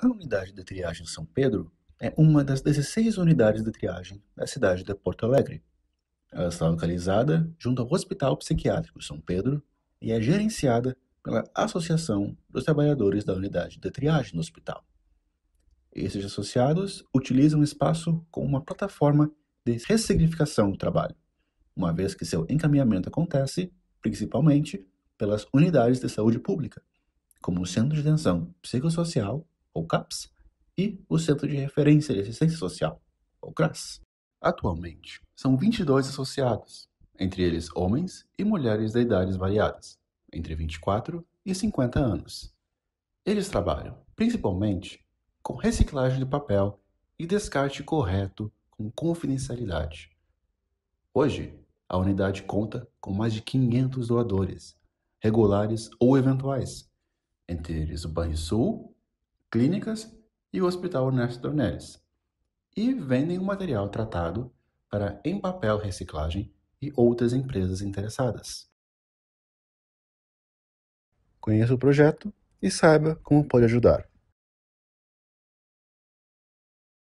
A unidade de triagem São Pedro é uma das 16 unidades de triagem da cidade de Porto Alegre. Ela está localizada junto ao Hospital Psiquiátrico São Pedro e é gerenciada pela Associação dos Trabalhadores da Unidade de Triagem do Hospital. Esses associados utilizam o espaço como uma plataforma de ressignificação do trabalho, uma vez que seu encaminhamento acontece, principalmente, pelas unidades de saúde pública, como o Centro de Atenção Psicossocial ou CAPS, e o Centro de Referência de Assistência Social, ou CRAS. Atualmente, são 22 associados, entre eles homens e mulheres de idades variadas, entre 24 e 50 anos. Eles trabalham, principalmente, com reciclagem de papel e descarte correto com confidencialidade. Hoje, a unidade conta com mais de 500 doadores, regulares ou eventuais, entre eles o Banrisul, clínicas e o Hospital Ernesto Dornelles, e vendem o material tratado para Em Papel Reciclagem e outras empresas interessadas. Conheça o projeto e saiba como pode ajudar.